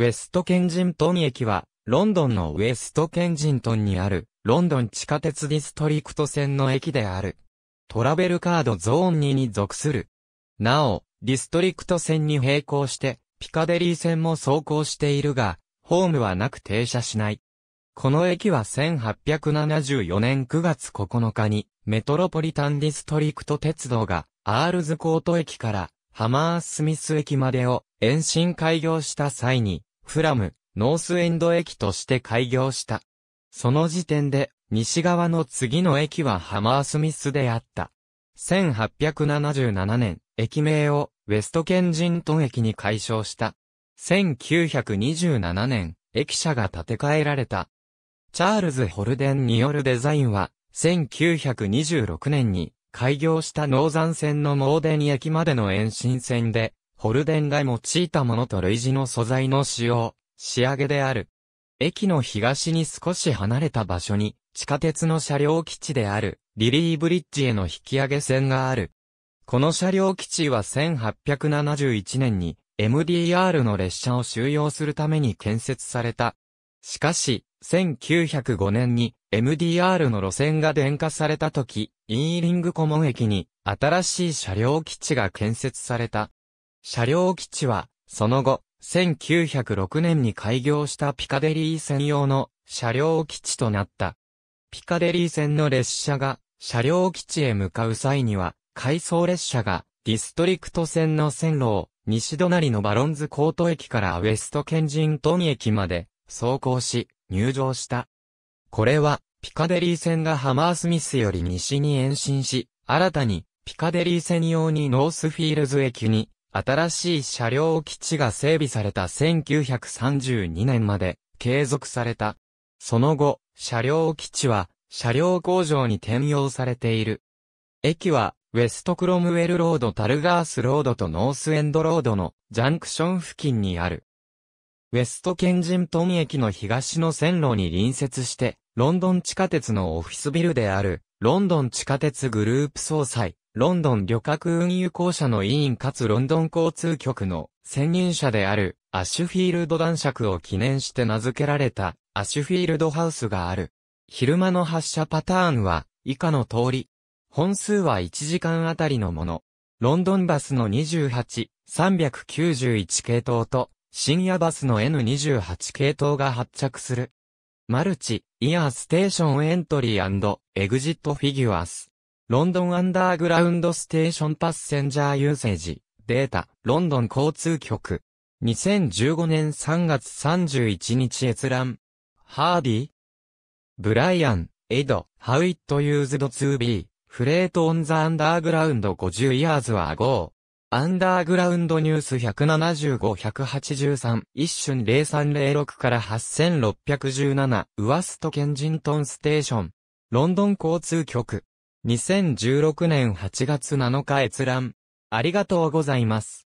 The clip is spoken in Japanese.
ウェストケンジントン駅は、ロンドンのウェストケンジントンにある、ロンドン地下鉄ディストリクト線の駅である。トラベルカードゾーン2に属する。なお、ディストリクト線に並行して、ピカデリー線も走行しているが、ホームはなく停車しない。この駅は1874年9月9日に、メトロポリタンディストリクト鉄道が、アールズコート駅から、ハマースミス駅までを延伸開業した際に、フラム、ノースエンド駅として開業した。その時点で、西側の次の駅はハマースミスであった。1877年、駅名をウェストケンジントン駅に改称した。1927年、駅舎が建て替えられた。チャールズ・ホルデンによるデザインは、1926年に開業したノーザン線のモーデン駅までの延伸線で、ホルデンが用いたものと類似の素材の使用、仕上げである。駅の東に少し離れた場所に、地下鉄の車両基地である、リリーブリッジへの引き上げ線がある。この車両基地は1871年に、MDR の列車を収容するために建設された。しかし、1905年に MDR の路線が電化された時、イーリングコモン駅に新しい車両基地が建設された。車両基地は、その後、1906年に開業したピカデリー線用の車両基地となった。ピカデリー線の列車が車両基地へ向かう際には、回送列車がディストリクト線の線路を西隣のバロンズコート駅からウェストケンジントン駅まで走行し入場した。これはピカデリー線がハマースミスより西に延伸し、新たにピカデリー線用にノースフィールズ駅に新しい車両基地が整備された1932年まで継続された。その後、車両基地は車両工場に転用されている。駅は、ウェストクロムウェルロードタルガースロードとノースエンドロードのジャンクション付近にある。ウェストケンジントン駅の東の線路に隣接して、ロンドン地下鉄のオフィスビルである、ロンドン地下鉄グループ総裁、ロンドン旅客運輸公社の委員かつロンドン交通局の専任者であるアッシュフィールド男爵を記念して名付けられたアッシュフィールドハウスがある。昼間の発車パターンは以下の通り。本数は1時間あたりのもの。ロンドンバスの28、391系統と深夜バスの N28 系統が発着する。マルチ、イヤーステーションエントリーエグジットフィギュアス。ロンドンアンダーグラウンドステーションパッセンジャーユーセージ、データ、ロンドン交通局。2015年3月31日閲覧。ハーディブライアン、エド、ハウイットユーズドツービー、フレートオンザアンダーグラウンド50イヤーズは5。アンダーグラウンドニュース175-183、一瞬0306から8617、ウワストケンジントンステーション、ロンドン交通局。2016年8月7日閲覧。ありがとうございます。